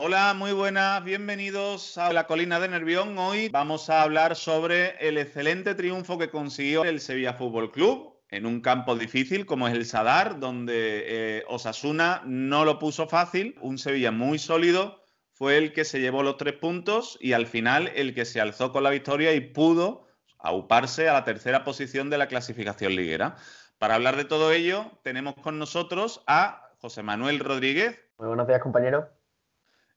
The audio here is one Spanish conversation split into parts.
Hola, muy buenas, bienvenidos a la colina de Nervión. Hoy vamos a hablar sobre el excelente triunfo que consiguió el Sevilla Fútbol Club en un campo difícil como es el Sadar, donde eh, Osasuna no lo puso fácil. Un Sevilla muy sólido fue el que se llevó los tres puntos y al final el que se alzó con la victoria y pudo auparse a la tercera posición de la clasificación liguera. Para hablar de todo ello, tenemos con nosotros a José Manuel Rodríguez. Muy buenos días, compañero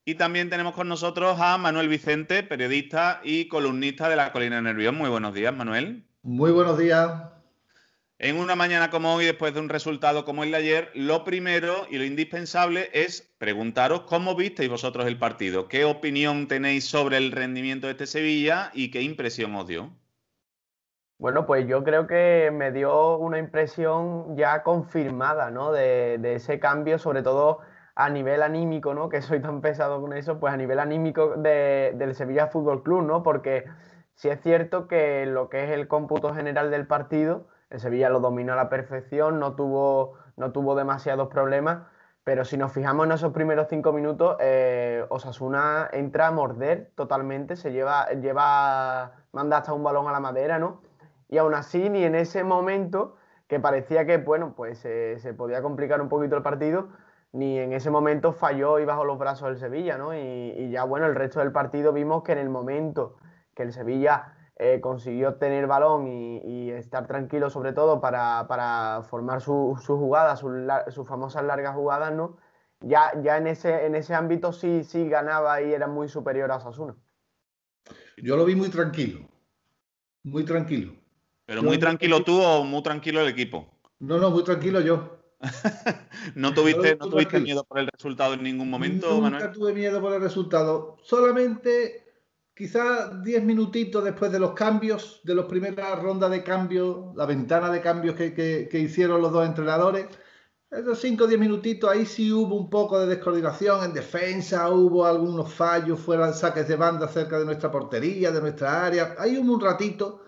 y también tenemos con nosotros a Manuel Vicente, periodista y columnista de la Colina Nervión. Muy buenos días, Manuel. Muy buenos días. En una mañana como hoy, después de un resultado como el de ayer, lo primero y lo indispensable es preguntaros cómo visteis vosotros el partido, qué opinión tenéis sobre el rendimiento de este Sevilla y qué impresión os dio. Bueno, pues yo creo que me dio una impresión ya confirmada, ¿no? de ese cambio, sobre todo a nivel anímico, ¿no? Que soy tan pesado con eso, pues a nivel anímico del Sevilla Fútbol Club, ¿no? Porque sí es cierto que lo que es el cómputo general del partido, el Sevilla lo dominó a la perfección, no tuvo, no tuvo demasiados problemas, pero si nos fijamos en esos primeros cinco minutos, eh, Osasuna entra a morder totalmente, se lleva, lleva, manda hasta un balón a la madera, ¿no? Y aún así, ni en ese momento que parecía que, bueno, pues eh, se podía complicar un poquito el partido, ni en ese momento falló y bajo los brazos del Sevilla, ¿no? Y, ya bueno, el resto del partido vimos que en el momento que el Sevilla eh, consiguió tener balón y, estar tranquilo sobre todo para, formar sus su jugadas, sus famosas largas jugadas, ¿no? Ya, ya en, ese, en ese ámbito sí, sí ganaba y era muy superior a Osasuna. Yo lo vi muy tranquilo, muy tranquilo. ¿Pero muy tranquilo tú o muy tranquilo el equipo? No, no, muy tranquilo yo. ¿No tuviste, no tuviste miedo por el resultado en ningún momento, Nunca tuve miedo por el resultado. Solamente quizás 10 minutitos después de los cambios, de las primeras rondas de cambios, la ventana de cambios que, que hicieron los dos entrenadores. Esos 5 o 10 minutitos, ahí sí hubo un poco de descoordinación en defensa, hubo algunos fallos, fueron saques de banda cerca de nuestra portería, de nuestra área. Ahí hubo un ratito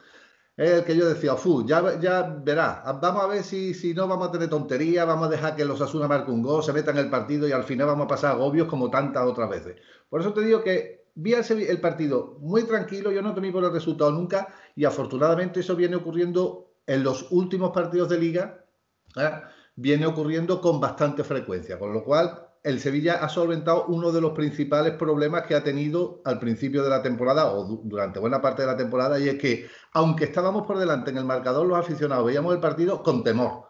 es el que yo decía, fu, ya, ya verá, vamos a ver si, si no vamos a tener tontería, vamos a dejar que los Asuna marquen un gol, se metan en el partido y al final vamos a pasar agobios como tantas otras veces. Por eso te digo que vi el partido muy tranquilo, yo no temí por el resultado nunca y afortunadamente eso viene ocurriendo en los últimos partidos de liga, ¿eh? viene ocurriendo con bastante frecuencia, con lo cual el Sevilla ha solventado uno de los principales problemas que ha tenido al principio de la temporada o durante buena parte de la temporada, y es que, aunque estábamos por delante en el marcador, los aficionados veíamos el partido con temor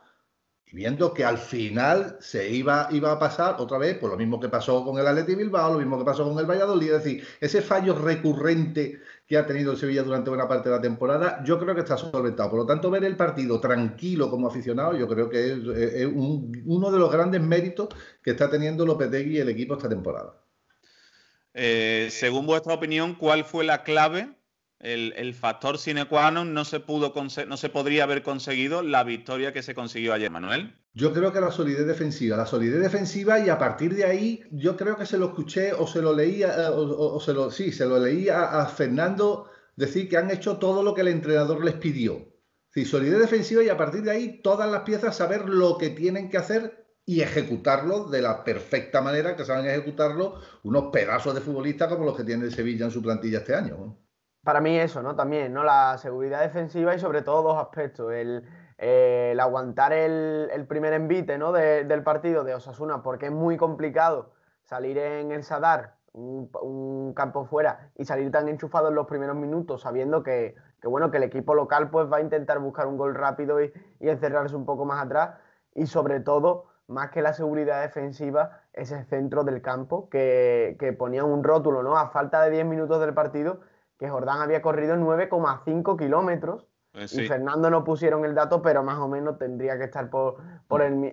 viendo que al final se iba, iba a pasar otra vez por pues lo mismo que pasó con el Atleti Bilbao, lo mismo que pasó con el Valladolid, es decir, ese fallo recurrente que ha tenido el Sevilla durante buena parte de la temporada, yo creo que está solventado. Por lo tanto, ver el partido tranquilo como aficionado, yo creo que es, uno de los grandes méritos que está teniendo Lopetegui y el equipo esta temporada. Eh, según vuestra opinión, ¿cuál fue la clave el, factor sine qua non no se, pudo no se podría haber conseguido la victoria que se consiguió ayer, Manuel. Yo creo que la solidez defensiva, la solidez defensiva y a partir de ahí yo creo que se lo escuché o se lo leía eh, o, se lo, sí, se lo a, Fernando decir que han hecho todo lo que el entrenador les pidió. Sí, solidez defensiva y a partir de ahí todas las piezas saber lo que tienen que hacer y ejecutarlo de la perfecta manera que saben ejecutarlo unos pedazos de futbolistas como los que tiene Sevilla en su plantilla este año para mí eso, ¿no? También, ¿no? La seguridad defensiva y sobre todo dos aspectos. El, eh, aguantar el, primer envite, ¿no? del partido de Osasuna, porque es muy complicado salir en el Sadar, un, campo fuera, y salir tan enchufado en los primeros minutos, sabiendo que, que, bueno, que el equipo local pues va a intentar buscar un gol rápido y, encerrarse un poco más atrás. Y sobre todo, más que la seguridad defensiva, ese centro del campo que, que ponían un rótulo, ¿no? A falta de 10 minutos del partido que Jordán había corrido 9,5 kilómetros. Eh, y Fernando no pusieron el dato, pero más o menos tendría que estar por,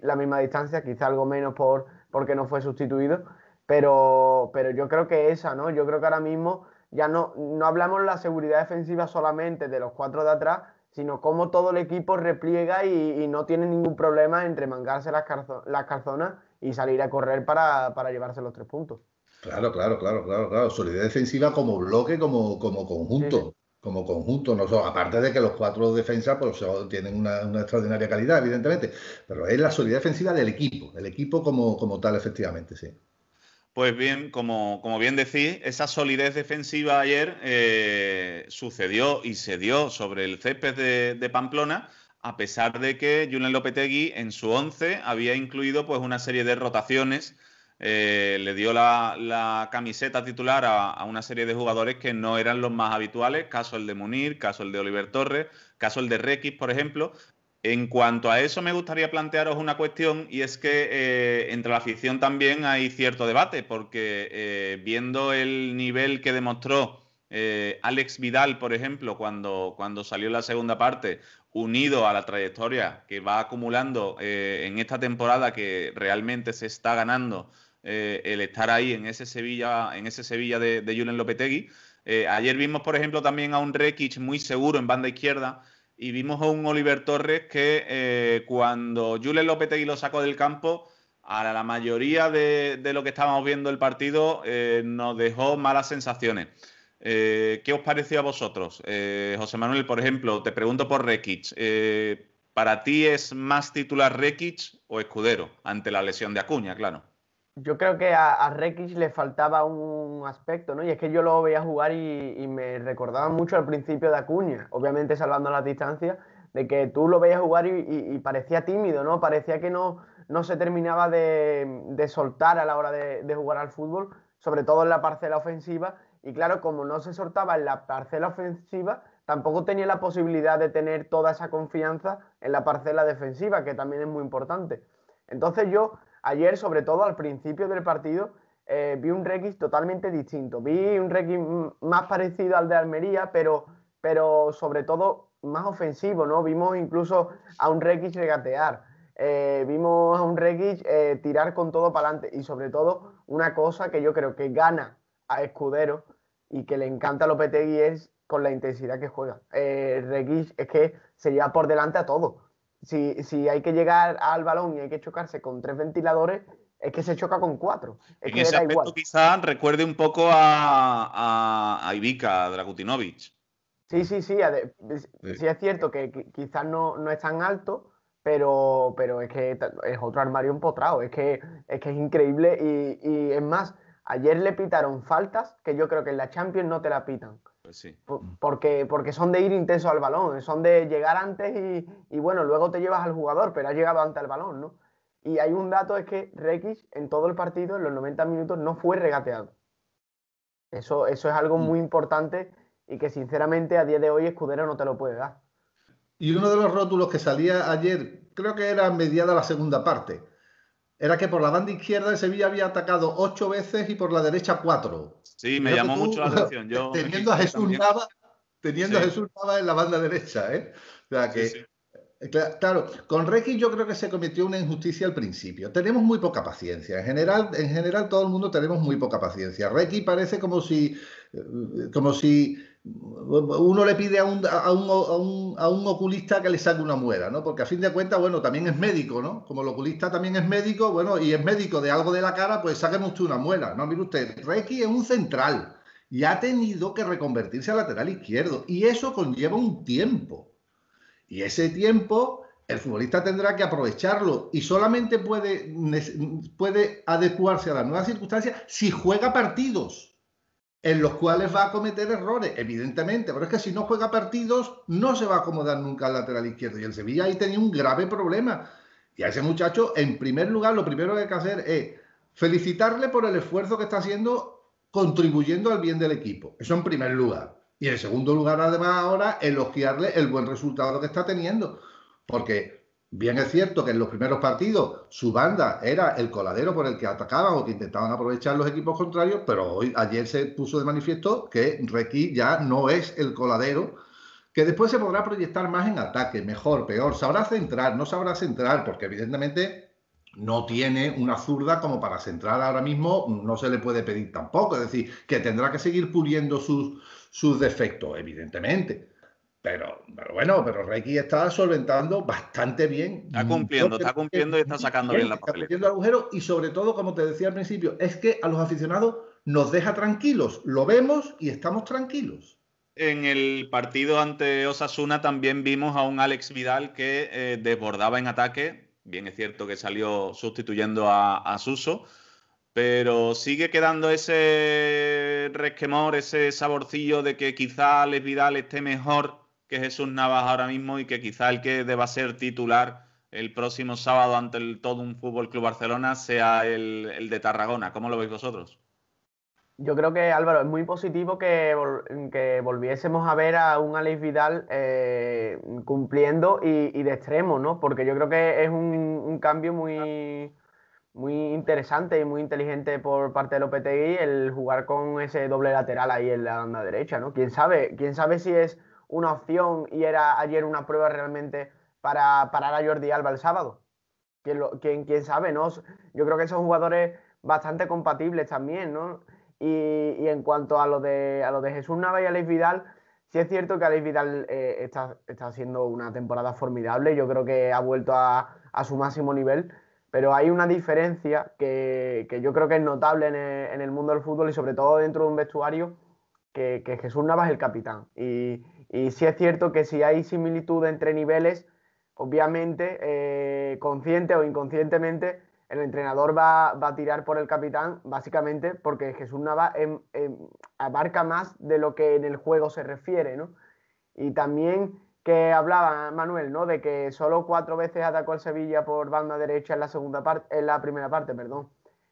la misma distancia, quizá algo menos por, porque no fue sustituido. Pero, yo creo que esa, ¿no? Yo creo que ahora mismo ya no, hablamos hablamos la seguridad defensiva solamente de los cuatro de atrás, sino cómo todo el equipo repliega y, no tiene ningún problema entre mangarse las, calzonas y salir a correr para, para llevarse los tres puntos. Claro, claro, claro, claro, claro. Solidez defensiva como bloque, como, como conjunto. Como conjunto, no solo, aparte de que los cuatro defensas pues, tienen una, extraordinaria calidad, evidentemente, pero es la solidez defensiva del equipo, el equipo como, como tal, efectivamente, sí. Pues bien, como, como, bien decís, esa solidez defensiva ayer eh, sucedió y se dio sobre el césped de, Pamplona, a pesar de que Julen Lopetegui en su once había incluido pues, una serie de rotaciones eh, le dio la, camiseta titular a, una serie de jugadores que no eran los más habituales, caso el de Munir, caso el de Oliver Torres, caso el de Requis, por ejemplo. En cuanto a eso, me gustaría plantearos una cuestión y es que eh, entre la afición también hay cierto debate, porque eh, viendo el nivel que demostró Alex Vidal, por ejemplo, cuando, cuando salió la segunda parte, unido a la trayectoria que va acumulando en esta temporada que realmente se está ganando eh, el estar ahí en ese Sevilla, en ese Sevilla de, de Julen Lopetegui. Eh, ayer vimos, por ejemplo, también a un Rekic muy seguro en banda izquierda y vimos a un Oliver Torres que eh, cuando Julen Lopetegui lo sacó del campo, a la mayoría de, lo que estábamos viendo el partido nos dejó malas sensaciones. ¿Qué os pareció a vosotros? José Manuel, por ejemplo, te pregunto por Rekic. ¿Para ti es más titular Rekic o Escudero ante la lesión de Acuña, claro? yo creo que a, a Rekic le faltaba un aspecto, ¿no? Y es que yo lo veía jugar y, me recordaba mucho al principio de Acuña, obviamente salvando las distancias, de que tú lo veías jugar y, parecía tímido, ¿no? Parecía que no, se terminaba de, soltar a la hora de, de, jugar al fútbol, sobre todo en la parcela ofensiva. Y claro, como no se soltaba en la parcela ofensiva, tampoco tenía la posibilidad de tener toda esa confianza en la parcela defensiva, que también es muy importante. Entonces yo ayer, sobre todo al principio del partido, eh, vi un Regis totalmente distinto. Vi un Regis más parecido al de Almería, pero, pero sobre todo más ofensivo, ¿no? Vimos incluso a un Regis regatear. Eh, vimos a un Regis eh, tirar con todo para adelante y sobre todo una cosa que yo creo que gana a Escudero y que le encanta a Lopetegui es con la intensidad que juega. El es que se lleva por delante a todo si, si hay que llegar al balón y hay que chocarse con tres ventiladores, es que se choca con cuatro. Es en ese aspecto quizás recuerde un poco a, a, Ivica Dragutinovic. Sí, sí, sí. Sí, es cierto que quizás no, es tan alto, pero, es que es otro armario empotrado. Es que es, que es increíble y, y es más, Ayer le pitaron faltas que yo creo que en la Champions no te la pitan. Pues porque, porque son de ir intenso al balón, son de llegar antes y, bueno, luego te llevas al jugador, pero ha llegado antes al balón, ¿no? Y hay un dato, es que Rekic en todo el partido, en los 90 minutos, no fue regateado. Eso, eso es algo mm. muy importante y que sinceramente a día de hoy Escudero no te lo puede dar. Y uno de los rótulos que salía ayer, creo que era mediada la segunda parte, era que por la banda izquierda de Sevilla había atacado ocho veces y por la derecha cuatro. Sí, me llamó mucho la atención. Yo teniendo a Jesús Nava, teniendo a Jesús en la banda derecha, ¿eh? eh claro, con Reiki yo creo que se cometió una injusticia al principio. Tenemos muy poca paciencia. En general, en general todo el mundo tenemos muy poca paciencia. Reiki parece como si, eh, como si uno le pide a un, a, un, a, un, oculista que le saque una muela, ¿no? Porque a fin de cuentas, bueno, también es médico, ¿no? Como el oculista también es médico, bueno, y es médico de algo de la cara, pues sáqueme usted una muela. No, mire usted, Reiki es un central y ha tenido que reconvertirse a lateral izquierdo. Y eso conlleva un tiempo. Y ese tiempo el futbolista tendrá que aprovecharlo y solamente puede, puede adecuarse a las nuevas circunstancias si juega partidos en los cuales va a cometer errores, evidentemente, pero es que si no juega partidos no se va a acomodar nunca al lateral izquierdo. Y el Sevilla ahí tenía un grave problema. Y a ese muchacho, en primer lugar, lo primero que hay que hacer es felicitarle por el esfuerzo que está haciendo contribuyendo al bien del equipo. Eso en primer lugar. Y en segundo lugar, además, ahora elogiarle el buen resultado que está teniendo. Porque Bien es cierto que en los primeros partidos su banda era el coladero por el que atacaban o que intentaban aprovechar los equipos contrarios, pero hoy ayer se puso de manifiesto que Requi ya no es el coladero, que después se podrá proyectar más en ataque, mejor, peor, sabrá centrar, no sabrá centrar, porque evidentemente no tiene una zurda como para centrar ahora mismo, no se le puede pedir tampoco, es decir, que tendrá que seguir puliendo sus, sus defectos, evidentemente pero, bueno, pero Reiki está solventando bastante bien. Está cumpliendo, está cumpliendo y está sacando bien, la papeleta. Está cumpliendo agujeros y sobre todo, como te decía al principio, es que a los aficionados nos deja tranquilos. Lo vemos y estamos tranquilos. En el partido ante Osasuna también vimos a un Alex Vidal que eh, desbordaba en ataque. Bien es cierto que salió sustituyendo a, a Suso, pero sigue quedando ese resquemor, ese saborcillo de que quizá Alex Vidal esté mejor que es Jesús Navas ahora mismo y que quizá el que deba ser titular el próximo sábado ante todo un Fútbol Club Barcelona sea el, de Tarragona. ¿Cómo lo veis vosotros? Yo creo que, Álvaro, es muy positivo que, volviésemos a ver a un Alex Vidal eh, cumpliendo y, de extremo, ¿no? Porque yo creo que es un, cambio muy, muy interesante y muy inteligente por parte de OPTI el jugar con ese doble lateral ahí en la banda derecha, ¿no? ¿Quién sabe, quién sabe si es una opción y era ayer una prueba realmente para parar a Jordi Alba el sábado. ¿Quién sabe, Yo creo que son jugadores bastante compatibles también, ¿no? Y, en cuanto a lo de, Jesús Nava y Alex Vidal, sí es cierto que Alex Vidal eh, está, haciendo una temporada formidable, yo creo que ha vuelto a, su máximo nivel, pero hay una diferencia que, yo creo que es notable en en el, mundo del fútbol y sobre todo dentro de un vestuario que, Jesús Navas es el capitán. Y, y sí es cierto que si hay similitud entre niveles, obviamente, eh, consciente o inconscientemente, el entrenador va, a tirar por el capitán, básicamente porque Jesús Navas em, em, abarca más de lo que en el juego se refiere, ¿no? Y también que hablaba Manuel, ¿no? De que solo cuatro veces atacó el Sevilla por banda derecha en la segunda parte, en la primera parte, perdón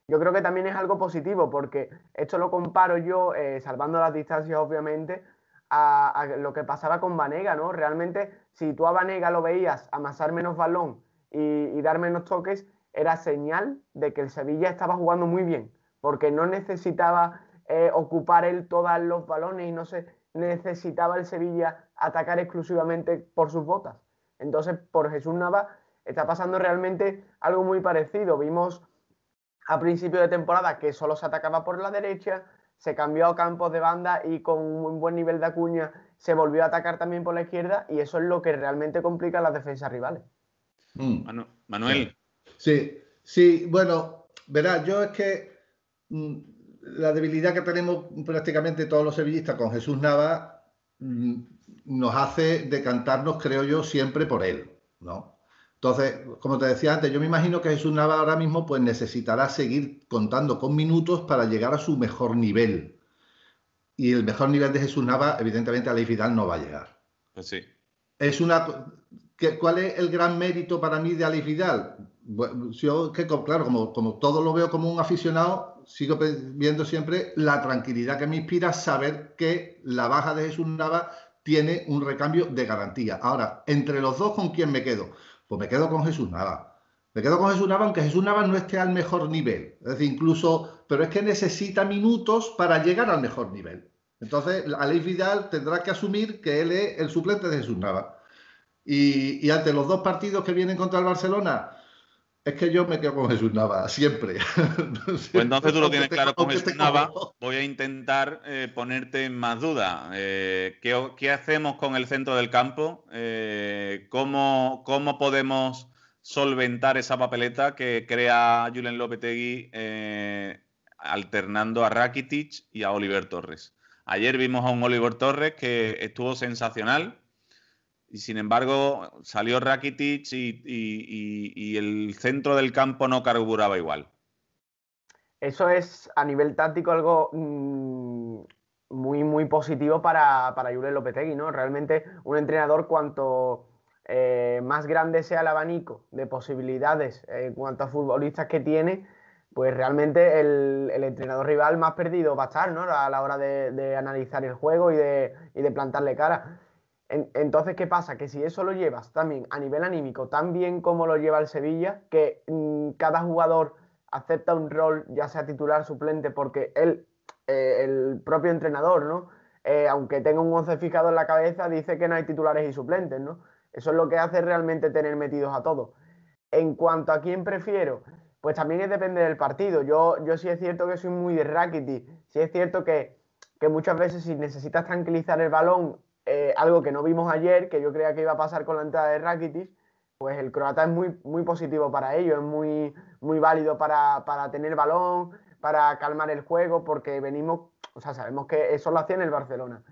yo creo que también es algo positivo porque esto lo comparo yo, eh, salvando las distancias obviamente, a, lo que pasaba con Vanega, ¿no? Realmente, si tú a Vanega lo veías amasar menos balón y, dar menos toques, era señal de que el Sevilla estaba jugando muy bien, porque no necesitaba eh, ocupar él todos los balones y no se necesitaba el Sevilla atacar exclusivamente por sus botas. Entonces, por Jesús Nava está pasando realmente algo muy parecido. Vimos a principio de temporada que solo se atacaba por la derecha, se cambió a campos de banda y con un buen nivel de acuña se volvió a atacar también por la izquierda y eso es lo que realmente complica las defensas rivales. Mm. Manuel. Sí, sí, bueno, verás, yo es que mm, la debilidad que tenemos prácticamente todos los sevillistas con Jesús Nava mm, nos hace decantarnos, creo yo, siempre por él, ¿no? Entonces, como te decía antes, yo me imagino que Jesús Nava ahora mismo pues necesitará seguir contando con minutos para llegar a su mejor nivel. Y el mejor nivel de Jesús Nava, evidentemente, a Vidal no va a llegar. Pues sí. Es una ¿Cuál es el gran mérito para mí de Alex Vidal? yo, que, claro, como, como, todo lo veo como un aficionado, sigo viendo siempre la tranquilidad que me inspira saber que la baja de Jesús Nava tiene un recambio de garantía. Ahora, entre los dos, ¿con quién me quedo? Pues me quedo con Jesús Nava. Me quedo con Jesús Nava, aunque Jesús Nava no esté al mejor nivel. Es decir, incluso, pero es que necesita minutos para llegar al mejor nivel. Entonces, Aleix Vidal tendrá que asumir que él es el suplente de Jesús Nava. Y, y ante los dos partidos que vienen contra el Barcelona, es que yo me quedo con Jesús Nava, siempre. pues entonces tú lo tienes claro con Jesús Nava. Voy a intentar eh, ponerte en más dudas. Eh, ¿qué, hacemos con el centro del campo? Eh, ¿cómo, ¿Cómo podemos solventar esa papeleta que crea Julen Lopetegui alternando a Rakitic y a Oliver Torres? Ayer vimos a un Oliver Torres que estuvo sensacional y sin embargo, salió Rakitic y, el centro del campo no carburaba igual. Eso es a nivel táctico algo mm, muy, muy positivo para, para Julen Lopetegui, ¿no? Realmente un entrenador cuanto eh, más grande sea el abanico de posibilidades eh, en cuanto a futbolistas que tiene, pues realmente el, entrenador rival más perdido va a estar, ¿no? A la hora de, de analizar el juego y de, y de plantarle cara entonces, ¿qué pasa? Que si eso lo llevas también a nivel anímico, tan bien como lo lleva el Sevilla, que mm, cada jugador acepta un rol, ya sea titular, suplente, porque él, eh, el propio entrenador, ¿no? Eh, aunque tenga un once fijado en la cabeza, dice que no hay titulares y suplentes, ¿no? Eso es lo que hace realmente tener metidos a todos. En cuanto a quién prefiero, pues también es depende del partido. Yo, yo sí es cierto que soy muy de y sí es cierto que, que muchas veces si necesitas tranquilizar el balón eh, algo que no vimos ayer, que yo creía que iba a pasar con la entrada de Rakitic, pues el croata es muy, muy positivo para ello, es muy, muy válido para, tener balón, para calmar el juego, porque venimos, o sea, sabemos que eso lo hacía en el Barcelona.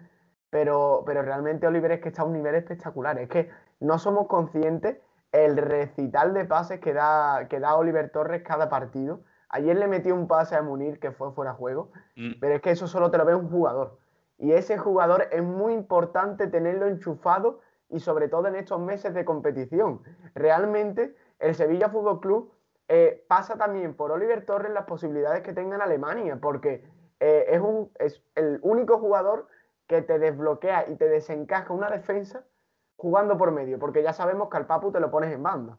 Pero, pero realmente Oliver es que está a un nivel espectacular, es que no somos conscientes el recital de pases que da, que da Oliver Torres cada partido. Ayer le metió un pase a Munir que fue fuera de juego, mm. pero es que eso solo te lo ve un jugador. Y ese jugador es muy importante tenerlo enchufado y sobre todo en estos meses de competición. Realmente el Sevilla Fútbol Club eh, pasa también por Oliver Torres las posibilidades que tenga en Alemania, porque eh, es, un, es el único jugador que te desbloquea y te desencaja una defensa jugando por medio, porque ya sabemos que al Papu te lo pones en banda.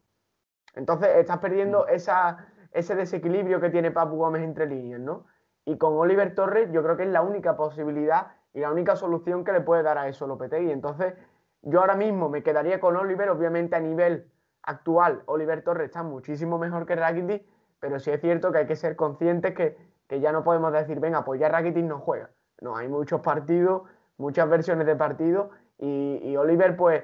Entonces estás perdiendo mm. esa, ese desequilibrio que tiene Papu Gómez entre líneas, ¿no? Y con Oliver Torres yo creo que es la única posibilidad y la única solución que le puede dar a eso y Entonces, yo ahora mismo me quedaría con Oliver, obviamente a nivel actual, Oliver Torres está muchísimo mejor que Rakitic, pero sí es cierto que hay que ser conscientes que, ya no podemos decir, venga, pues ya Rakitic no juega. No, hay muchos partidos, muchas versiones de partido y, Oliver, pues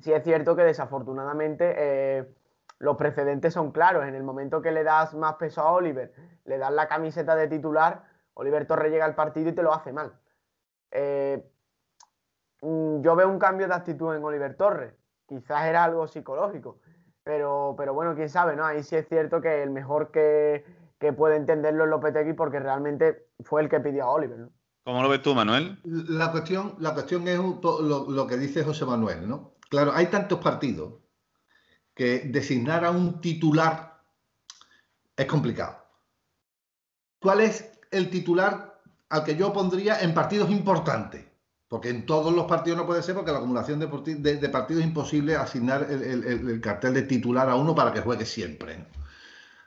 sí es cierto que desafortunadamente eh, los precedentes son claros. En el momento que le das más peso a Oliver, le das la camiseta de titular, Oliver Torres llega al partido y te lo hace mal. Eh, mm, yo veo un cambio de actitud en Oliver Torres. Quizás era algo psicológico, pero, pero bueno, quién sabe, ¿no? Ahí sí es cierto que el mejor que, puede entenderlo es Lopetegui porque realmente fue el que pidió a Oliver, ¿Cómo lo ves tú, Manuel? La cuestión, la cuestión es lo, lo que dice José Manuel, ¿no? Claro, hay tantos partidos que designar a un titular es complicado. ¿Cuál es el titular al que yo pondría en partidos importantes. Porque en todos los partidos no puede ser, porque la acumulación de, partidos es imposible asignar el, cartel de titular a uno para que juegue siempre.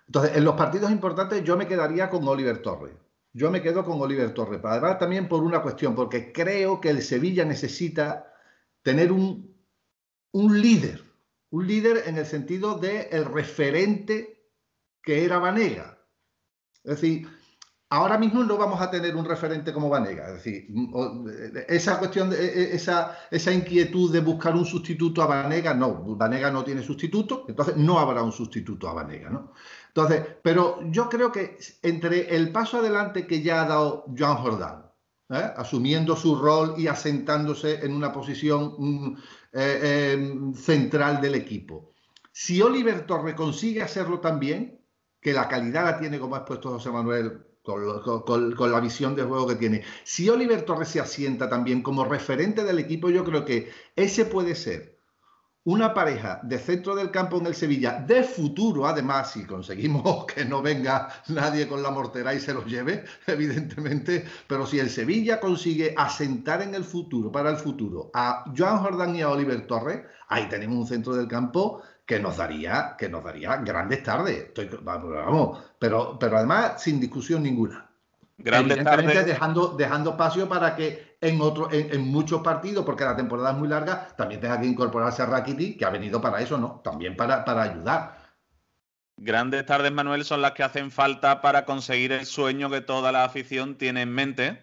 Entonces, en los partidos importantes yo me quedaría con Oliver Torres. Yo me quedo con Oliver Torres. Además, también por una cuestión, porque creo que el Sevilla necesita tener un, un líder. Un líder en el sentido de el referente que era Vanega. Es decir, ahora mismo no vamos a tener un referente como Vanega. Es decir, mm, eh, esa cuestión, de, e, e, esa, inquietud de buscar un sustituto a Vanega, no, Vanega no tiene sustituto, entonces no habrá un sustituto a Vanega, Entonces, pero yo creo que entre el paso adelante que ya ha dado Joan Jordán, ¿eh? asumiendo su rol y asentándose en una posición mm, eh, em, central del equipo, si Oliver Torre consigue hacerlo también, que la calidad la tiene como ha expuesto José Manuel con, la visión de juego que tiene. Si Oliver Torres se asienta también como referente del equipo, yo creo que ese puede ser una pareja de centro del campo en el Sevilla, de futuro además, si conseguimos que no venga nadie con la mortera y se lo lleve, evidentemente, pero si el Sevilla consigue asentar en el futuro, para el futuro, a Joan Jordan y a Oliver Torres, ahí tenemos un centro del campo que nos daría, que nos daría grandes tardes. pero, pero además sin discusión ninguna. Grandes Dejando, dejando espacio para que en, otro, en, muchos partidos, porque la temporada es muy larga, también tenga que incorporarse a Rakiti, que ha venido para eso, ¿no? También para ayudar. Grandes tardes, Manuel, son las que hacen falta para conseguir el sueño que toda la afición tiene en mente,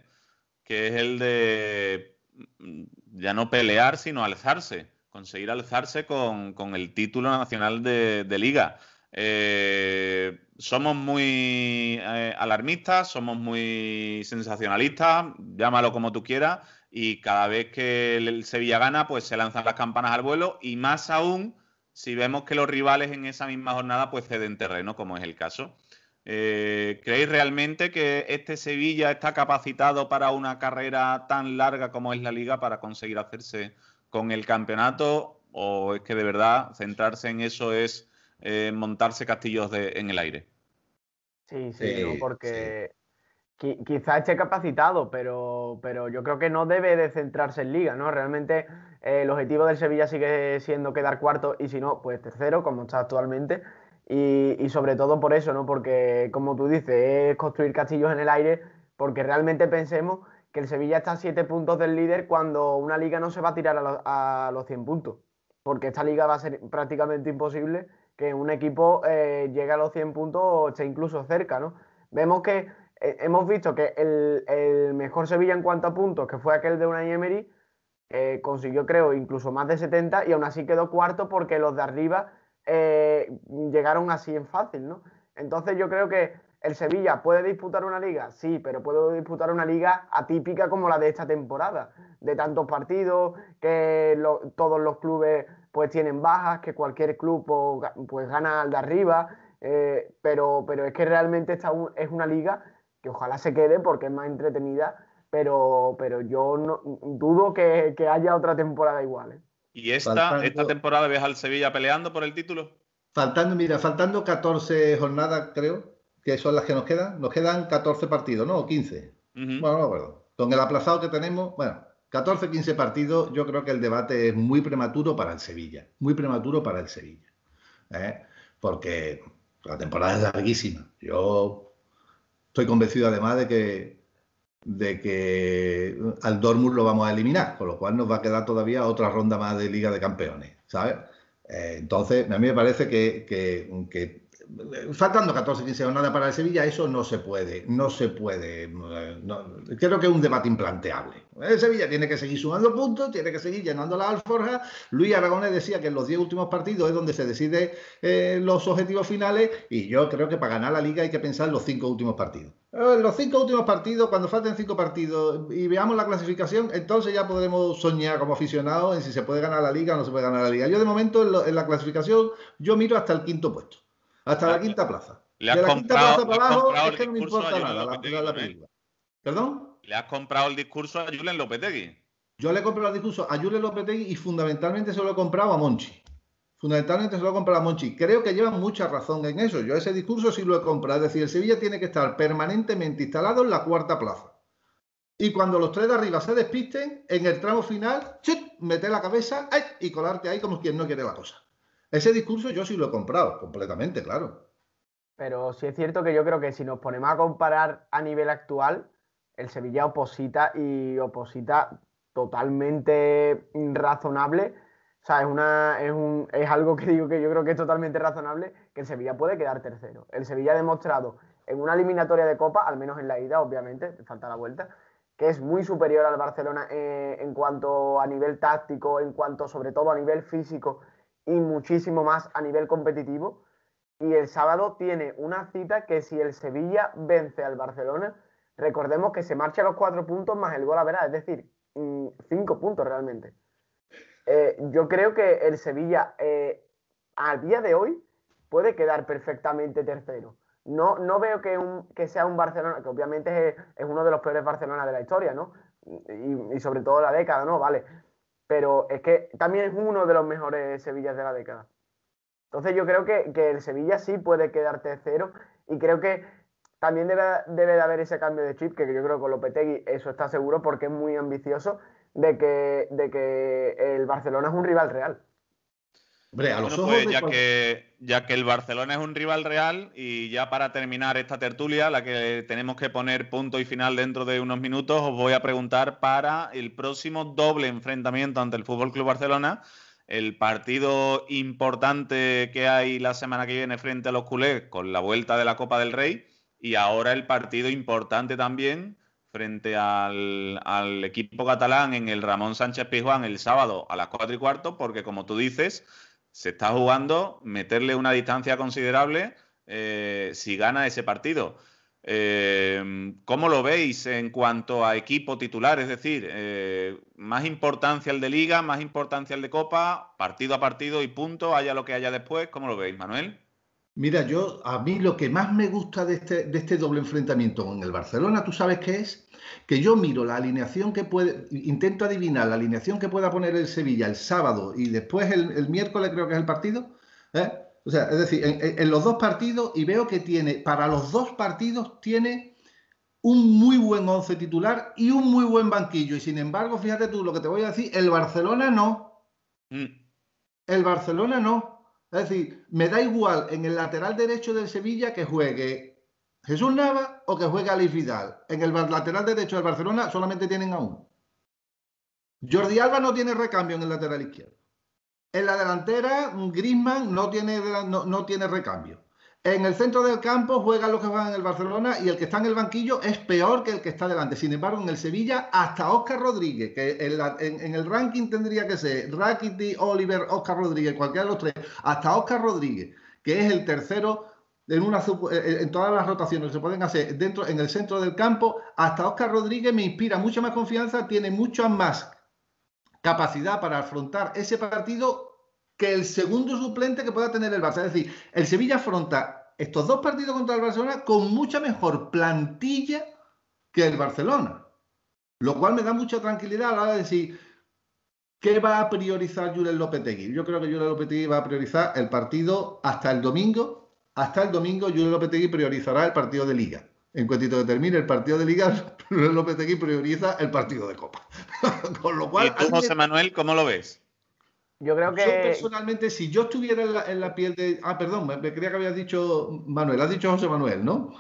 que es el de mm, ya no pelear, sino alzarse conseguir alzarse con, el título nacional de, liga. Eh, somos muy eh, alarmistas, somos muy sensacionalistas, llámalo como tú quieras, y cada vez que el Sevilla gana, pues se lanzan las campanas al vuelo, y más aún si vemos que los rivales en esa misma jornada pues ceden terreno, como es el caso. Eh, ¿Creéis realmente que este Sevilla está capacitado para una carrera tan larga como es la liga para conseguir hacerse con el campeonato o es que de verdad centrarse en eso es eh, montarse castillos en el aire? Sí, sí, porque quizás esté capacitado, pero, pero yo creo que no debe de centrarse en liga, ¿no? Realmente eh, el objetivo del Sevilla sigue siendo quedar cuarto y si no, pues tercero, como está actualmente. Y, y sobre todo por eso, ¿no? Porque, como tú dices, es construir castillos en el aire, porque realmente pensemos que el Sevilla está a 7 puntos del líder cuando una liga no se va a tirar a, los 100 puntos, porque esta liga va a ser prácticamente imposible que un equipo eh, llegue a los 100 puntos o esté incluso cerca, ¿no? Vemos que eh, hemos visto que el, mejor Sevilla en cuanto a puntos, que fue aquel de una Emery, eh, consiguió creo incluso más de 70 y aún así quedó cuarto porque los de arriba llegaron así en fácil, ¿no? Entonces yo creo que ¿El Sevilla puede disputar una liga? Sí, pero puede disputar una liga atípica como la de esta temporada, de tantos partidos, que todos los clubes pues tienen bajas, que cualquier club pues, pues gana al de arriba, eh, pero, pero es que realmente esta es una liga que ojalá se quede porque es más entretenida, pero, pero yo no, dudo que, haya otra temporada igual. ¿eh? ¿Y esta, esta temporada ves al Sevilla peleando por el título? Faltando, mira, faltando 14 jornadas, creo, que son las que nos quedan, nos quedan 14 partidos, ¿no? 15. Bueno, no acuerdo. Con el aplazado que tenemos, bueno, 14, 15 partidos, yo creo que el debate es muy prematuro para el Sevilla. Muy prematuro para el Sevilla. ¿eh? Porque la temporada es larguísima. Yo estoy convencido además de que de que al Dortmund lo vamos a eliminar, con lo cual nos va a quedar todavía otra ronda más de Liga de Campeones, ¿sabes? Eh, entonces, a mí me parece que, que faltando 14, 15 nada para el Sevilla, eso no se puede, no se puede. Eh, creo que es un debate implanteable. El Sevilla tiene que seguir sumando puntos, tiene que seguir llenando la alforja. Luis Aragones decía que en los 10 últimos partidos es donde se deciden eh, los objetivos finales y yo creo que para ganar la liga hay que pensar en los 5 últimos partidos. En eh, los 5 últimos partidos, cuando falten 5 partidos y veamos la clasificación, entonces ya podremos soñar como aficionados en si se puede ganar la liga o no se puede ganar la liga. Yo de momento en, en la clasificación yo miro hasta el quinto puesto. Hasta la quinta plaza. Le has la comprado, quinta plaza para abajo es que no importa nada ¿Perdón? Le has comprado el discurso a Julen Lopetegui. Yo le he comprado el discurso a Julen Lopetegui y fundamentalmente se lo he comprado a Monchi. Fundamentalmente se lo he comprado a Monchi. Creo que lleva mucha razón en eso. Yo ese discurso sí lo he comprado. Es decir, el Sevilla tiene que estar permanentemente instalado en la cuarta plaza. Y cuando los tres de arriba se despisten, en el tramo final, chut, meter la cabeza y colarte ahí como quien no quiere la cosa. Ese discurso yo sí lo he comprado, completamente, claro. Pero sí es cierto que yo creo que si nos ponemos a comparar a nivel actual, el Sevilla oposita y oposita totalmente razonable. O sea, es, una, es, un, es algo que digo que yo creo que es totalmente razonable que el Sevilla puede quedar tercero. El Sevilla ha demostrado en una eliminatoria de Copa, al menos en la ida, obviamente, falta la vuelta, que es muy superior al Barcelona eh, en cuanto a nivel táctico, en cuanto sobre todo a nivel físico y muchísimo más a nivel competitivo. Y el sábado tiene una cita que si el Sevilla vence al Barcelona, recordemos que se marcha los cuatro puntos más el gol a verá, es decir, mm, cinco puntos realmente. Eh, yo creo que el Sevilla eh, al día de hoy puede quedar perfectamente tercero. No, no veo que, un, sea un Barcelona, que obviamente es, uno de los peores Barcelona de la historia, ¿no? Y, y sobre todo la década, ¿no? Vale pero es que también es uno de los mejores Sevillas de la década. Entonces yo creo que, el Sevilla sí puede quedar tercero y creo que también debe, de haber ese cambio de chip, que yo creo que con Lopetegui eso está seguro porque es muy ambicioso, de de que el Barcelona es un rival real. Pues, ya, que, ya que el Barcelona es un rival real y ya para terminar esta tertulia, la que tenemos que poner punto y final dentro de unos minutos, os voy a preguntar para el próximo doble enfrentamiento ante el FC Barcelona, el partido importante que hay la semana que viene frente a los culés con la vuelta de la Copa del Rey y ahora el partido importante también frente al, al equipo catalán en el Ramón Sánchez Pizjuán el sábado a las 4 y cuarto, porque como tú dices, se está jugando meterle una distancia considerable eh, si gana ese partido. Eh, ¿Cómo lo veis en cuanto a equipo titular? Es decir, eh, más importancia el de liga, más importancia el de copa, partido a partido y punto, haya lo que haya después. ¿Cómo lo veis, Manuel? Mira, yo a mí lo que más me gusta de este, de este doble enfrentamiento con el Barcelona, tú sabes qué es que yo miro la alineación que puede, intento adivinar la alineación que pueda poner el Sevilla el sábado y después el, miércoles creo que es el partido, ¿eh? o sea, es decir, en, los dos partidos y veo que tiene, para los dos partidos tiene un muy buen once titular y un muy buen banquillo. Y sin embargo, fíjate tú lo que te voy a decir, el Barcelona no. Mm. El Barcelona no. Es decir, me da igual en el lateral derecho del Sevilla que juegue Jesús Nava o que juega Alex Vidal. En el lateral derecho del Barcelona solamente tienen a uno. Jordi Alba no tiene recambio en el lateral izquierdo. En la delantera, mm, Grisman no tiene, no, tiene recambio. En el centro del campo juegan los que juegan en el Barcelona y el que está en el banquillo es peor que el que está delante. Sin embargo, en el Sevilla, hasta Oscar Rodríguez, que en, el ranking tendría que ser Rakiti, Oliver, Oscar Rodríguez, cualquiera de los tres, hasta Oscar Rodríguez, que es el tercero en, una, eh, eh, en todas las rotaciones que se pueden hacer dentro, en el centro del campo, hasta Oscar Rodríguez me inspira mucha más confianza, tiene mucha más capacidad para afrontar ese partido que el segundo suplente que pueda tener el Barça. Es decir, el Sevilla afronta estos dos partidos contra el Barcelona con mucha mejor plantilla que el Barcelona. Lo cual me da mucha tranquilidad a la hora de decir, ¿Qué va a priorizar Julen Lopetegui? Yo creo que Julen Lopetegui va a priorizar el partido hasta el domingo hasta el domingo Julio Lopetegui priorizará el partido de liga. En cuentito que termine el partido de liga, Julio Lopetegui prioriza el partido de copa. Con lo cual, José Manuel, cómo lo ves? Yo creo que. personalmente, si yo estuviera en la, piel de. Ah, perdón, me, creía que habías dicho Manuel. Has dicho José Manuel, ¿no?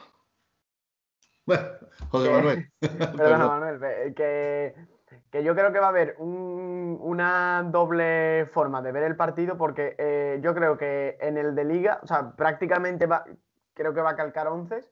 Bueno, José Manuel. José Manuel. Que que yo creo que va a haber una doble forma de ver el partido porque eh, yo creo que en el de liga, o sea, prácticamente va, creo que va a calcar 11,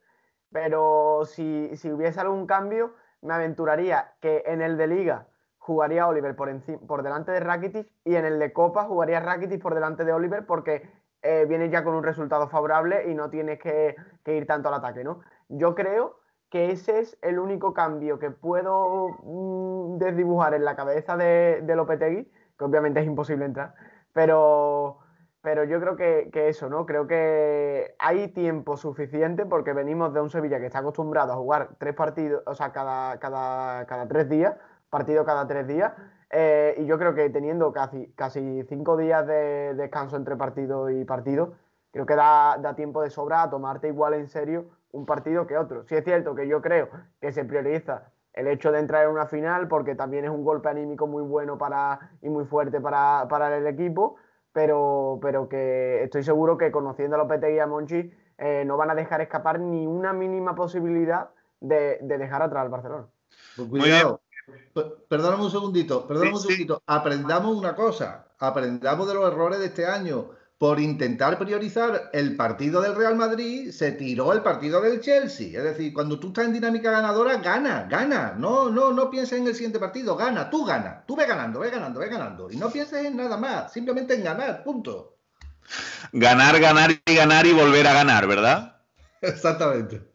pero si, hubiese algún cambio, me aventuraría que en el de liga jugaría Oliver por, por delante de Rakitic y en el de Copa jugaría Rakitic por delante de Oliver porque eh, vienes ya con un resultado favorable y no tienes que, que ir tanto al ataque, ¿no? Yo creo que ese es el único cambio que puedo mm, desdibujar en la cabeza de, Lopetegui, que obviamente es imposible entrar, pero, pero yo creo que, eso, ¿no? Creo que hay tiempo suficiente porque venimos de un Sevilla que está acostumbrado a jugar tres partidos, o sea, cada, cada, tres días, partido cada tres días, eh, y yo creo que teniendo casi, casi cinco días de descanso entre partido y partido, creo que da, da tiempo de sobra a tomarte igual en serio un partido que otro. si es cierto que yo creo que se prioriza el hecho de entrar en una final porque también es un golpe anímico muy bueno para, y muy fuerte para, el equipo, pero, pero que estoy seguro que conociendo a Lopetegui y a Monchi eh, no van a dejar escapar ni una mínima posibilidad de, dejar atrás al Barcelona. Pues cuidado. Perdóname un segundito, perdóname un segundito. Aprendamos una cosa, aprendamos de los errores de este año por intentar priorizar el partido del Real Madrid, se tiró el partido del Chelsea. Es decir, cuando tú estás en dinámica ganadora, gana, gana. No, no, no pienses en el siguiente partido, gana, tú gana. Tú ve ganando, ve ganando, ve ganando. Y no pienses en nada más, simplemente en ganar, punto. Ganar, ganar y ganar y volver a ganar, ¿verdad? Exactamente.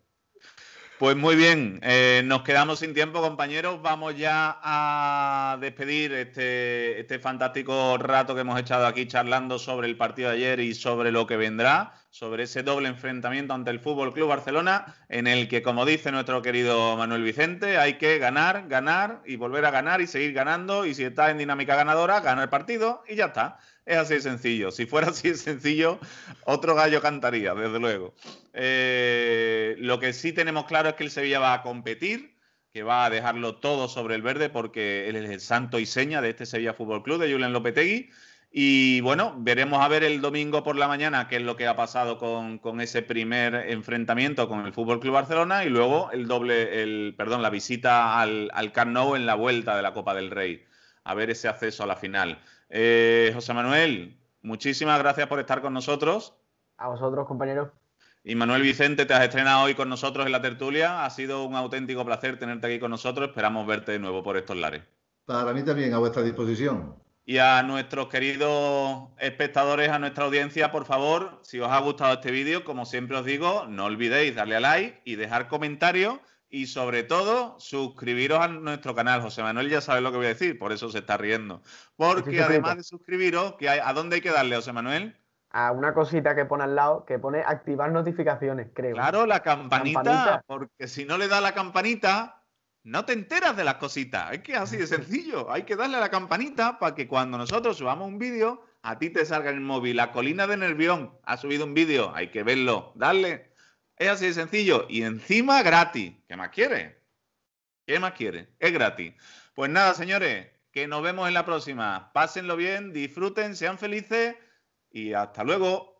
Pues muy bien, eh, nos quedamos sin tiempo, compañeros. Vamos ya a despedir este, este fantástico rato que hemos echado aquí charlando sobre el partido de ayer y sobre lo que vendrá sobre ese doble enfrentamiento ante el Fútbol Club Barcelona, en el que, como dice nuestro querido Manuel Vicente, hay que ganar, ganar y volver a ganar y seguir ganando. Y si está en dinámica ganadora, gana el partido y ya está. Es así de sencillo. Si fuera así de sencillo, otro gallo cantaría, desde luego. Eh, lo que sí tenemos claro es que el Sevilla va a competir, que va a dejarlo todo sobre el verde porque él es el santo y seña de este Sevilla Fútbol Club de Julián Lopetegui. Y bueno, veremos a ver el domingo por la mañana qué es lo que ha pasado con, ese primer enfrentamiento con el Fútbol Club Barcelona y luego el doble, el, perdón, la visita al, al Camp Nou en la vuelta de la Copa del Rey. A ver ese acceso a la final. Eh, José Manuel, muchísimas gracias por estar con nosotros. A vosotros, compañeros. Y Manuel Vicente, te has estrenado hoy con nosotros en la tertulia. Ha sido un auténtico placer tenerte aquí con nosotros. Esperamos verte de nuevo por estos lares. Para mí también, a vuestra disposición. Y a nuestros queridos espectadores, a nuestra audiencia, por favor, si os ha gustado este vídeo, como siempre os digo, no olvidéis darle a like y dejar comentarios y sobre todo suscribiros a nuestro canal. José Manuel ya sabe lo que voy a decir, por eso se está riendo. Porque además de suscribiros, que ¿a dónde hay que darle, José Manuel? a una cosita que pone al lado, que pone activar notificaciones, creo. Claro, la campanita. porque si no le da la campanita, no te enteras de las cositas. Es que es así de sencillo. Hay que darle a la campanita para que cuando nosotros subamos un vídeo, a ti te salga en el móvil. La colina de Nervión ha subido un vídeo. Hay que verlo. Dale. Es así de sencillo. Y encima gratis. ¿Qué más quiere? ¿Qué más quiere? Es gratis. Pues nada, señores. Que nos vemos en la próxima. Pásenlo bien, disfruten, sean felices y hasta luego.